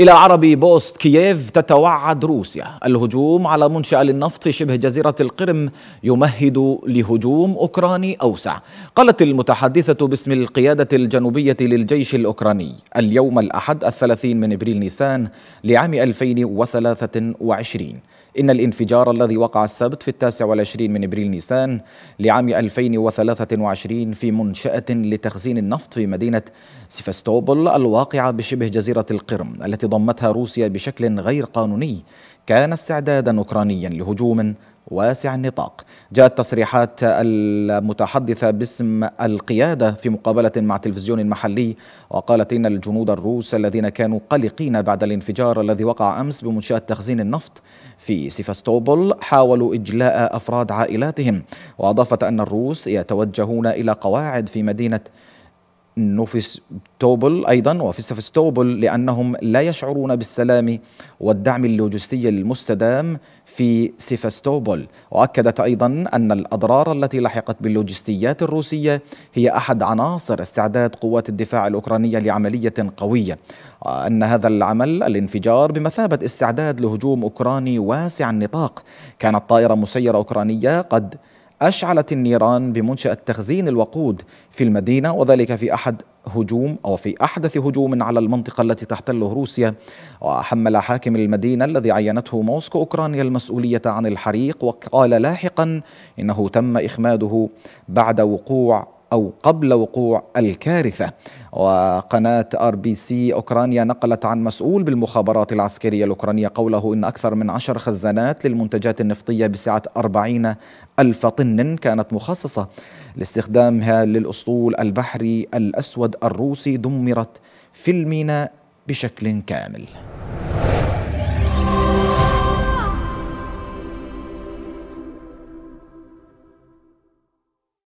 إلى عربي بوست كييف تتوعد روسيا الهجوم على منشأ للنفط في شبه جزيرة القرم يمهد لهجوم أوكراني أوسع قالت المتحدثة باسم القيادة الجنوبية للجيش الأوكراني اليوم الأحد الثلاثين من إبريل نيسان لعام 2023 إن الانفجار الذي وقع السبت في التاسع والعشرين من إبريل نيسان لعام 2023 في منشأة لتخزين النفط في مدينة سيفاستوبول الواقعة بشبه جزيرة القرم التي ضمتها روسيا بشكل غير قانوني كان استعدادا أوكرانيا لهجوم واسع النطاق جاءت تصريحات المتحدثة باسم القيادة في مقابلة مع تلفزيون محلي وقالت إن الجنود الروس الذين كانوا قلقين بعد الانفجار الذي وقع أمس بمنشأة تخزين النفط في سيفاستوبول حاولوا إجلاء أفراد عائلاتهم وأضافت أن الروس يتوجهون إلى قواعد في مدينة نوفستوبل أيضا وفي سفستوبل لأنهم لا يشعرون بالسلام والدعم اللوجستي المستدام في سيفاستوبل وأكدت أيضا أن الأضرار التي لحقت باللوجستيات الروسية هي أحد عناصر استعداد قوات الدفاع الأوكرانية لعملية قوية أن هذا العمل الانفجار بمثابة استعداد لهجوم أوكراني واسع النطاق كانت طائرة مسيرة أوكرانية قد أشعلت النيران بمنشأة تخزين الوقود في المدينة وذلك في أحد هجوم أو في أحدث هجوم على المنطقة التي تحتله روسيا وحمل حاكم المدينة الذي عينته موسكو أوكرانيا المسؤولية عن الحريق وقال لاحقا إنه تم إخماده بعد وقوع أو قبل وقوع الكارثة وقناة ار بي سي أوكرانيا نقلت عن مسؤول بالمخابرات العسكرية الأوكرانية قوله إن أكثر من عشر خزانات للمنتجات النفطية بسعة 40 ألف طن كانت مخصصة لاستخدامها للأسطول البحري الأسود الروسي دمرت في الميناء بشكل كامل